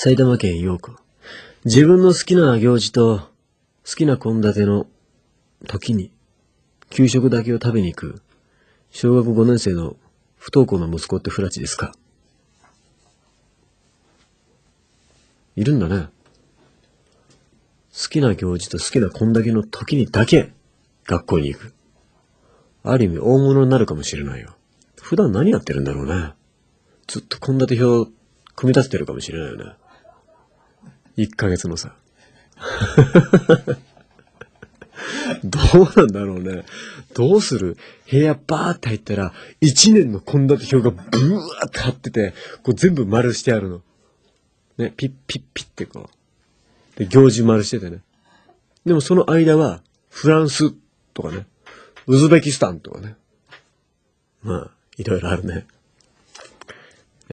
埼玉県陽子。自分の好きな行事と好きな献立の時に給食だけを食べに行く小学5年生の不登校の息子ってフラチですかいるんだね。好きな行事と好きな献立の時にだけ学校に行く。ある意味大物になるかもしれないよ。普段何やってるんだろうね。ずっと献立表組み立ててるかもしれないよね。1ヶ月のさ。どうなんだろうね。どうする部屋バーって入ったら、1年の献立表がブワーって貼ってて、こう全部丸してあるの。ね、ピッピッピッってこう。で、行事丸しててね。でもその間は、フランスとかね、ウズベキスタンとかね。まあ、いろいろあるね。